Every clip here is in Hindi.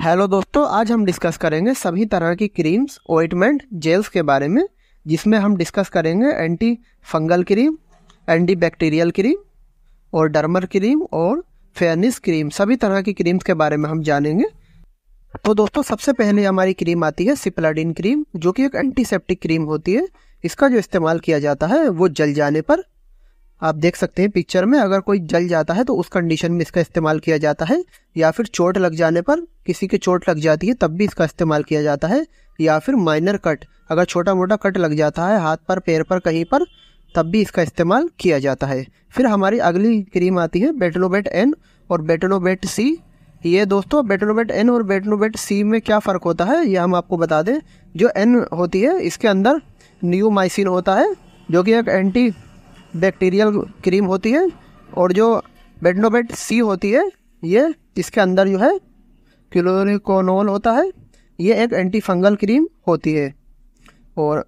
हेलो दोस्तों आज हम डिस्कस करेंगे सभी तरह की क्रीम्स ओइटमेंट जेल्स के बारे में जिसमें हम डिस्कस करेंगे anti fungal cream anti bacterial cream और डर्मर क्रीम और फेयरनेस क्रीम सभी तरह की क्रीम्स के बारे में हम जानेंगे तो दोस्तों सबसे पहले हमारी क्रीम आती है सिप्लाडिन क्रीम जो कि एक एंटीसेप्टिक क्रीम होती है इसका जो इस्तेमाल किया जाता है वो जल जाने पर आप देख सकते हैं पिक्चर में अगर कोई जल जाता है तो उस कंडीशन में इसका इस्तेमाल किया जाता है या फिर चोट लग जाने पर किसी की चोट लग जाती है तब भी इसका इस्तेमाल किया जाता है या फिर माइनर कट अगर छोटा मोटा कट लग जाता है हाथ पर पैर पर कहीं पर तब भी इसका इस्तेमाल किया जाता है फिर हमारी अगली क्रीम आती है बेटनोबेट एन और बेटनोबेट सी ये दोस्तों बेटनोबेट एन और बेटनोबेट सी में क्या फ़र्क होता है यह हम आपको बता दें जो एन होती है इसके अंदर न्यू माइसिन होता है जो कि एक एंटी बैक्टीरियल क्रीम होती है और जो बेडनोबेट सी होती है ये इसके अंदर जो है क्लोरिकोनोल होता है ये एक एंटी फंगल क्रीम होती है और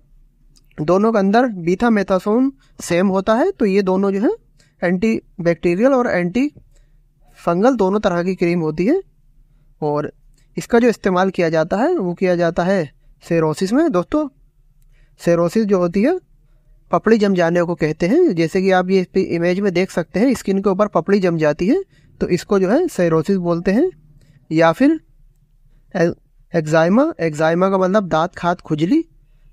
दोनों के अंदर बीथा मेथासोन सेम होता है तो ये दोनों जो है एंटी बैक्टीरियल और एंटी फंगल दोनों तरह की क्रीम होती है और इसका जो इस्तेमाल किया जाता है वो किया जाता है सेरोसिस में दोस्तों सेरोसिस जो होती है पपड़ी जम जाने को कहते हैं जैसे कि आप ये इमेज में देख सकते हैं स्किन के ऊपर पपड़ी जम जाती है तो इसको जो है सैरोसिस बोलते हैं या फिर एग्जाइमा एग्जाइमा का मतलब दांत खात खुजली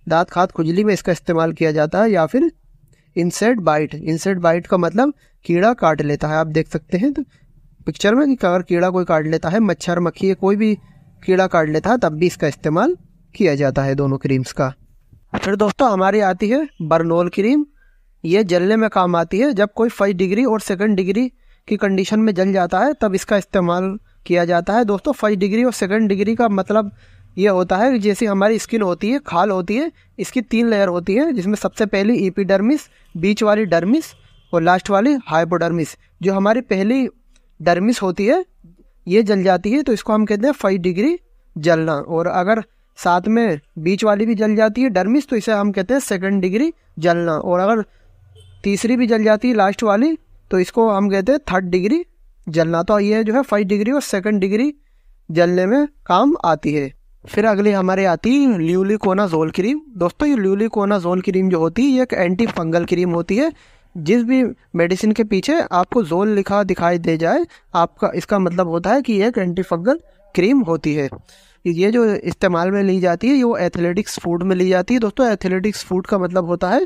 दांत खात खुजली में इसका इस्तेमाल किया जाता है या फिर इंसेट बाइट इंसेट बाइट का मतलब कीड़ा काट लेता है आप देख सकते हैं तो पिक्चर में कि अगर कीड़ा कोई काट लेता है मच्छर मक्खी कोई भी कीड़ा काट लेता है तब भी इसका इस्तेमाल किया जाता है दोनों क्रीम्स का फिर अच्छा तो दोस्तों हमारी आती है बर्नोल क्रीम ये जलने में काम आती है जब कोई फर्स्ट डिग्री और सेकंड डिग्री की कंडीशन में जल जाता है तब इसका इस्तेमाल किया जाता है दोस्तों फर्स्ट डिग्री और सेकंड डिग्री का मतलब ये होता है जैसे हमारी स्किन होती है खाल होती है इसकी तीन लेयर होती है जिसमें सबसे पहली ईपीडर्मिस बीच वाली डर्मिस और लास्ट वाली हाइपोडर्मिस जो हमारी पहली डर्मिस होती है ये जल जाती है तो इसको हम कहते हैं फाइव डिग्री जलना और अगर साथ में बीच वाली भी जल जाती है डर्मिस तो इसे हम कहते हैं सेकेंड डिग्री जलना और अगर तीसरी भी जल जाती है लास्ट वाली तो इसको हम कहते हैं थर्ड डिग्री जलना तो ये जो है फर्स्ट डिग्री और सेकेंड डिग्री जलने में काम आती है फिर अगली हमारे आती है जोल क्रीम दोस्तों ये जोल क्रीम जो होती है ये एक एंटी फंगल क्रीम होती है जिस भी मेडिसिन के पीछे आपको जोल लिखा दिखाई दे जाए आपका इसका मतलब होता है कि एक एंटी फंगल क्रीम होती है ये जो इस्तेमाल में ली जाती है ये वो एथलेटिक्स फूड में ली जाती है दोस्तों एथलेटिक्स फूड का मतलब होता है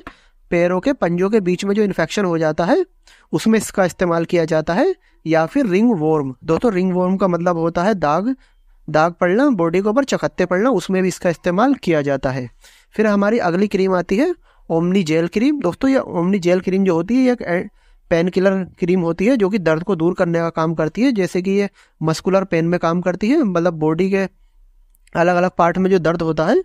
पैरों के पंजों के बीच में जो इन्फेक्शन हो जाता है उसमें इसका इस्तेमाल किया जाता है या फिर रिंग वॉर्म दोस्तों रिंग वॉर्म का मतलब होता है दाग दाग पड़ना बॉडी के ऊपर चकत्ते पड़ना उसमें भी इसका इस्तेमाल किया जाता है फिर हमारी अगली क्रीम आती है ओमनी जेल क्रीम दोस्तों ये ओमनी जेल क्रीम जो होती है ये पेन किलर क्रीम होती है जो कि दर्द को दूर करने का काम करती है जैसे कि ये मस्कुलर पेन में काम करती है मतलब बॉडी के अलग अलग पार्ट में जो दर्द होता है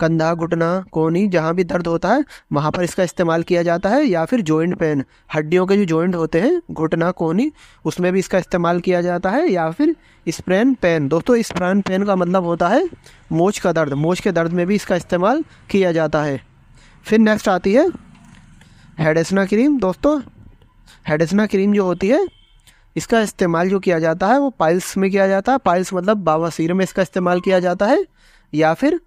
कंधा घुटना कोनी जहाँ भी दर्द होता है वहाँ पर इसका इस्तेमाल किया जाता है या फिर जॉइंट पेन हड्डियों के जो जॉइंट होते हैं घुटना कोनी उसमें भी इसका इस्तेमाल किया जाता है या फिर स्प्रेन पेन दोस्तों स्प्रेन पेन का मतलब होता है मोच का दर्द मोच के दर्द में भी इसका इस्तेमाल किया जाता है फिर नेक्स्ट आती है हेडेसना क्रीम दोस्तों हेडेसना क्रीम जो होती है इसका इस्तेमाल जो किया जाता है वो पाइल्स में किया जाता है पाइल्स मतलब बावासीर में इसका इस्तेमाल किया जाता है या फिर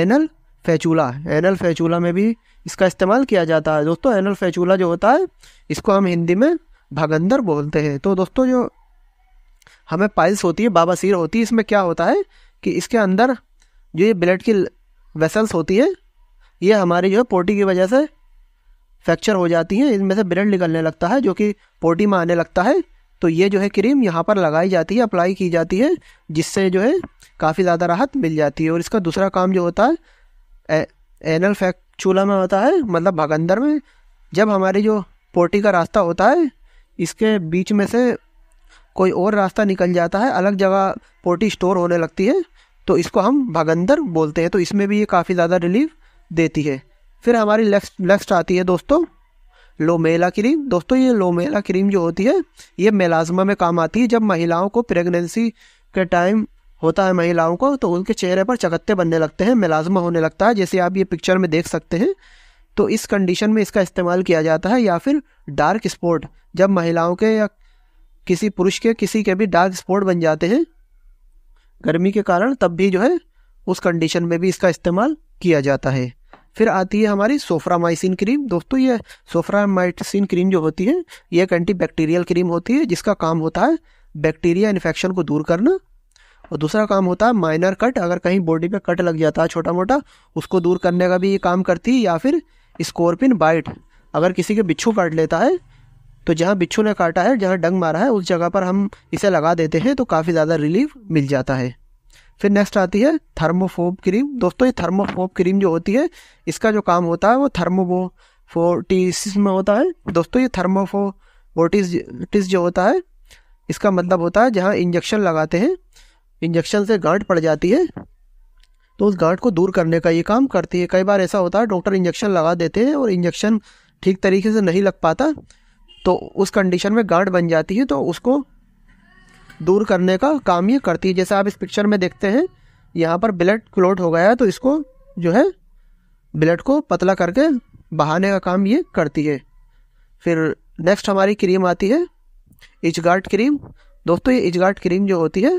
एनल फैचूला एनल फैचूला में भी इसका इस्तेमाल किया जाता है दोस्तों एनल फैचूला जो होता है इसको हम हिंदी में भगंदर बोलते हैं तो दोस्तों जो हमें पाइल्स होती है बाबासीर होती है इसमें क्या होता है कि इसके अंदर जो ये ब्लड की वेसल्स होती है ये हमारी जो है पोटी की वजह से फ्रैक्चर हो जाती है इनमें से ब्लड निकलने लगता है जो कि पोटी में आने लगता है तो ये जो है क्रीम यहाँ पर लगाई जाती है अप्लाई की जाती है जिससे जो है काफ़ी ज़्यादा राहत मिल जाती है और इसका दूसरा काम जो होता है ए, एनल चूल्हा में होता है मतलब भगंदर में जब हमारी जो पोटी का रास्ता होता है इसके बीच में से कोई और रास्ता निकल जाता है अलग जगह पोटी स्टोर होने लगती है तो इसको हम भगंदर बोलते हैं तो इसमें भी ये काफ़ी ज़्यादा रिलीफ देती है फिर हमारी नेक्स्ट नेक्स्ट आती है दोस्तों लोमेला क्रीम दोस्तों ये लोमेला क्रीम जो होती है ये मेलाजमा में काम आती है जब महिलाओं को प्रेगनेंसी के टाइम होता है महिलाओं को तो उनके चेहरे पर चकत्ते बनने लगते हैं मेलाजमा होने लगता है जैसे आप ये पिक्चर में देख सकते हैं तो इस कंडीशन में इसका इस्तेमाल किया जाता है या फिर डार्क स्पॉट जब महिलाओं के या किसी पुरुष के किसी के भी डार्क स्पॉट बन जाते हैं गर्मी के कारण तब भी जो है उस कंडीशन में भी इसका इस्तेमाल किया जाता है फिर आती है हमारी सोफ्रामाइसिन क्रीम दोस्तों ये सोफ्रामाइसिन क्रीम जो होती है ये एक एंटी बैक्टीरियल क्रीम होती है जिसका काम होता है बैक्टीरिया इन्फेक्शन को दूर करना और दूसरा काम होता है माइनर कट अगर कहीं बॉडी पे कट लग जाता है छोटा मोटा उसको दूर करने का भी ये काम करती है या फिर स्कॉर्पिन बाइट अगर किसी के बिच्छू काट लेता है तो जहाँ बिच्छू ने काटा है जहाँ डंग मारा है उस जगह पर हम इसे लगा देते हैं तो काफ़ी ज़्यादा रिलीफ मिल जाता है फिर नेक्स्ट आती है थर्मोफोब क्रीम दोस्तों ये थर्मोफोब क्रीम जो होती है इसका जो काम होता है वो थर्मोबो में होता है दोस्तों ये थर्मोफो जो होता है इसका मतलब होता है जहाँ इंजेक्शन लगाते हैं इंजेक्शन से गांठ पड़ जाती है तो उस गांठ को दूर करने का ये काम करती है कई बार ऐसा होता है डॉक्टर इंजेक्शन लगा देते हैं और इंजेक्शन ठीक तरीके से नहीं लग पाता तो उस कंडीशन में गांठ बन जाती है तो उसको दूर करने का काम ये करती है जैसे आप इस पिक्चर में देखते हैं यहाँ पर ब्लड क्लोट हो गया है तो इसको जो है ब्लड को पतला करके बहाने का काम ये करती है फिर नेक्स्ट हमारी क्रीम आती है इचगार्ड क्रीम दोस्तों ये इचगार्ड क्रीम जो होती है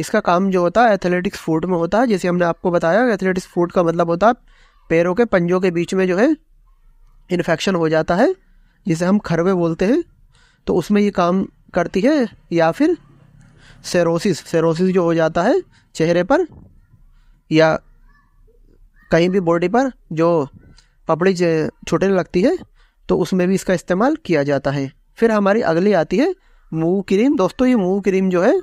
इसका काम जो होता है एथलेटिक्स फूड में होता है जैसे हमने आपको बताया एथलेटिक्स फूड का मतलब होता है पैरों के पंजों के बीच में जो है इन्फेक्शन हो जाता है जिसे हम खरवे बोलते हैं तो उसमें ये काम करती है या फिर सेरोसिस सेरोसिस जो हो जाता है चेहरे पर या कहीं भी बॉडी पर जो पपड़ी छुटने लगती है तो उसमें भी इसका इस्तेमाल किया जाता है फिर हमारी अगली आती है मूव क्रीम दोस्तों ये मूव क्रीम जो है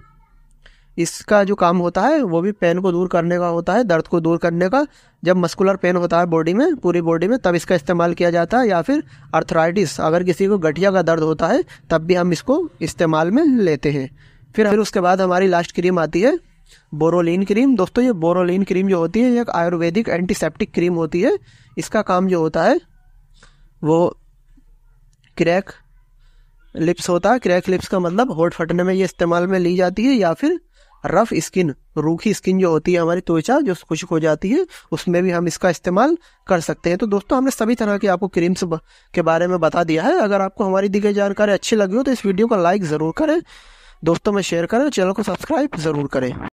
इसका जो काम होता है वो भी पेन को दूर करने का होता है दर्द को दूर करने का जब मस्कुलर पेन होता है बॉडी में पूरी बॉडी में तब इसका इस्तेमाल किया जाता है या फिर अर्थराइटिस अगर किसी को गठिया का दर्द होता है तब भी हम इसको इस्तेमाल में लेते हैं फिर फिर उसके बाद हमारी लास्ट क्रीम आती है बोरोलिन क्रीम दोस्तों ये बोरोलिन क्रीम जो होती है एक आयुर्वेदिक एंटीसेप्टिक क्रीम होती है इसका काम जो होता है वो क्रैक लिप्स होता है क्रैक लिप्स का मतलब होठ फटने में ये इस्तेमाल में ली जाती है या फिर रफ स्किन रूखी स्किन जो होती है हमारी त्वचा जो खुश्क हो जाती है उसमें भी हम इसका इस्तेमाल कर सकते हैं तो दोस्तों हमने सभी तरह के आपको क्रीम्स के बारे में बता दिया है अगर आपको हमारी दी गई जानकारी अच्छी लगी हो तो इस वीडियो को लाइक ज़रूर करें दोस्तों में शेयर करें चैनल को सब्सक्राइब ज़रूर करें